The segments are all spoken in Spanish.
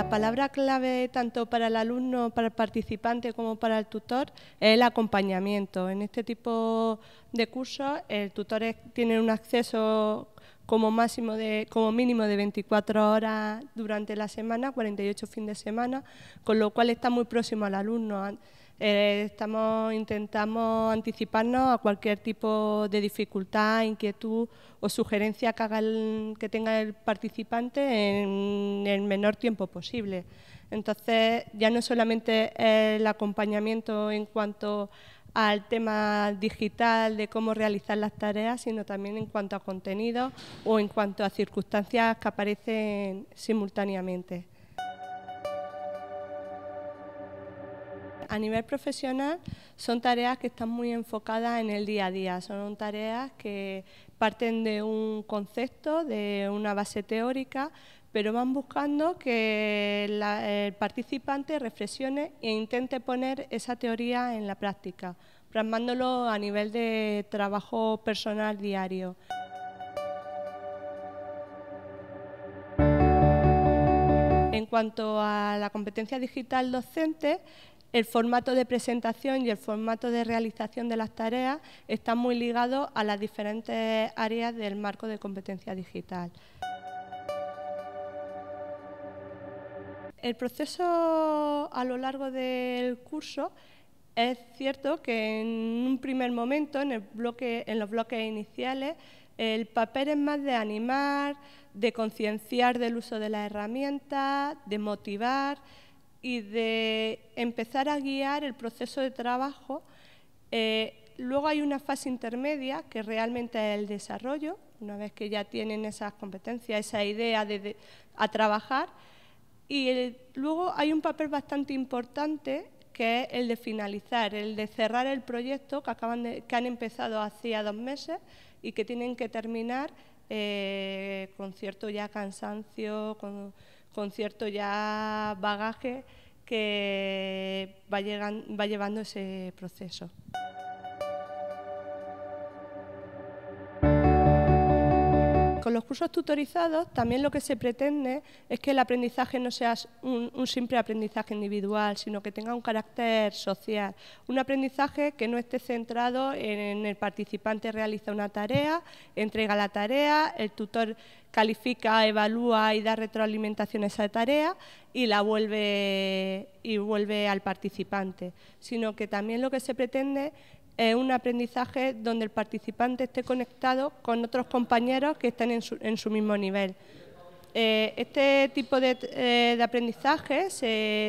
la palabra clave tanto para el alumno, para el participante como para el tutor es el acompañamiento. En este tipo de cursos el tutor tiene un acceso como máximo de como mínimo de 24 horas durante la semana, 48 fin de semana, con lo cual está muy próximo al alumno. Eh, estamos, intentamos anticiparnos a cualquier tipo de dificultad, inquietud o sugerencia que, que tenga el participante en el menor tiempo posible. Entonces, ya no solamente el acompañamiento en cuanto al tema digital de cómo realizar las tareas, sino también en cuanto a contenido o en cuanto a circunstancias que aparecen simultáneamente. a nivel profesional son tareas que están muy enfocadas en el día a día, son tareas que parten de un concepto, de una base teórica, pero van buscando que el participante reflexione e intente poner esa teoría en la práctica, plasmándolo a nivel de trabajo personal diario. En cuanto a la competencia digital docente, el formato de presentación y el formato de realización de las tareas están muy ligados a las diferentes áreas del marco de competencia digital. El proceso a lo largo del curso es cierto que en un primer momento, en, en los bloques iniciales, el papel es más de animar, de concienciar del uso de las herramientas, de motivar, y de empezar a guiar el proceso de trabajo. Eh, luego hay una fase intermedia que realmente es el desarrollo, una vez que ya tienen esas competencias, esa idea de, a trabajar. Y luego hay un papel bastante importante que es el de finalizar, el de cerrar el proyecto que, acaban que han empezado hacía dos meses y que tienen que terminar eh, con cierto ya cansancio, con, con cierto ya bagaje que va, llevando ese proceso. con los cursos tutorizados también lo que se pretende es que el aprendizaje no sea un, simple aprendizaje individual, sino que tenga un carácter social, un aprendizaje que no esté centrado en, el participante realiza una tarea, entrega la tarea, el tutor califica, evalúa y da retroalimentación a esa tarea y la vuelve y vuelve al participante, sino que también lo que se pretende es un aprendizaje donde el participante esté conectado con otros compañeros que estén en su, mismo nivel. Eh, este tipo de, eh, aprendizaje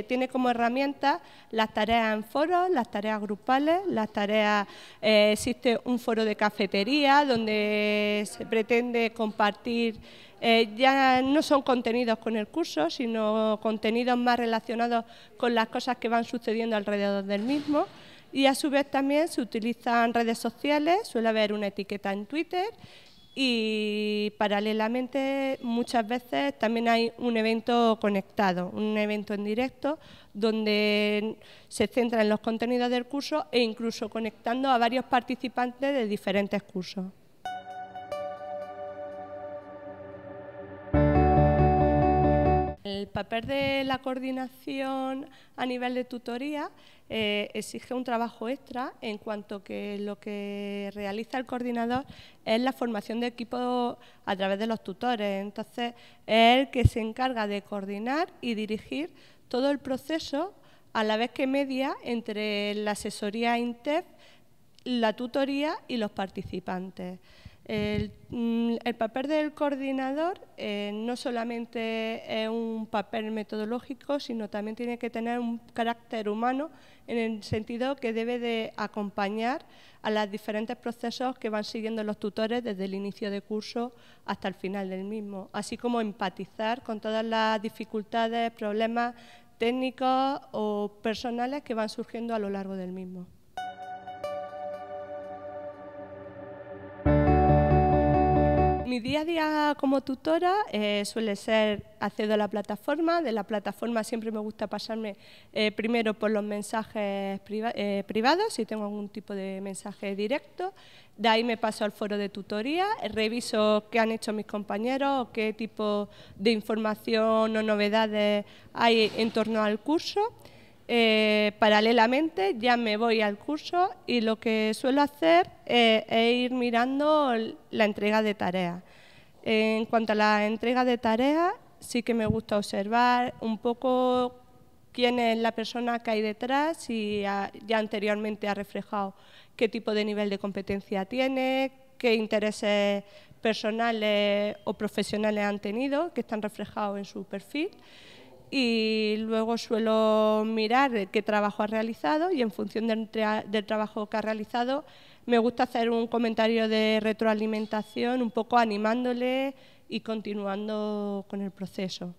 tiene como herramienta las tareas en foros, las tareas grupales, las tareas eh, existe un foro de cafetería donde se pretende compartir ya no son contenidos con el curso, sino contenidos más relacionados con las cosas que van sucediendo alrededor del mismo y a su vez también se utilizan redes sociales, suele haber una etiqueta en Twitter y paralelamente muchas veces también hay un evento conectado, un evento en directo donde se centra en los contenidos del curso e incluso conectando a varios participantes de diferentes cursos. el papel de la coordinación a nivel de tutoría eh, exige un trabajo extra en cuanto que lo que realiza el coordinador es la formación de equipo a través de los tutores. Entonces, es el que se encarga de coordinar y dirigir todo el proceso a la vez que media entre la asesoría INTEF, la tutoría y los participantes. Mm, el, papel del coordinador eh, no solamente es un papel metodológico, sino también tiene que tener un carácter humano en el sentido que debe de acompañar a los diferentes procesos que van siguiendo los tutores desde el inicio de curso hasta el final del mismo, así como empatizar con todas las dificultades, problemas técnicos o personales que van surgiendo a lo largo del mismo. Mi día a día como tutora eh, suele ser accedo a la plataforma. De la plataforma siempre me gusta pasarme eh, primero por los mensajes eh, privados, si tengo algún tipo de mensaje directo. De ahí me paso al foro de tutoría, reviso qué han hecho mis compañeros, qué tipo de información o novedades hay en torno al curso. Eh, paralelamente ya me voy al curso y lo que suelo hacer eh, es ir mirando la entrega de tareas. En cuanto a la entrega de tareas, sí que me gusta observar un poco quién es la persona que hay detrás y ah, ya anteriormente ha reflejado qué tipo de nivel de competencia tiene, qué intereses personales o profesionales han tenido, que están reflejados en su perfil y luego suelo mirar qué trabajo ha realizado y en función del, trabajo que ha realizado me gusta hacer un comentario de retroalimentación, un poco animándole y continuando con el proceso.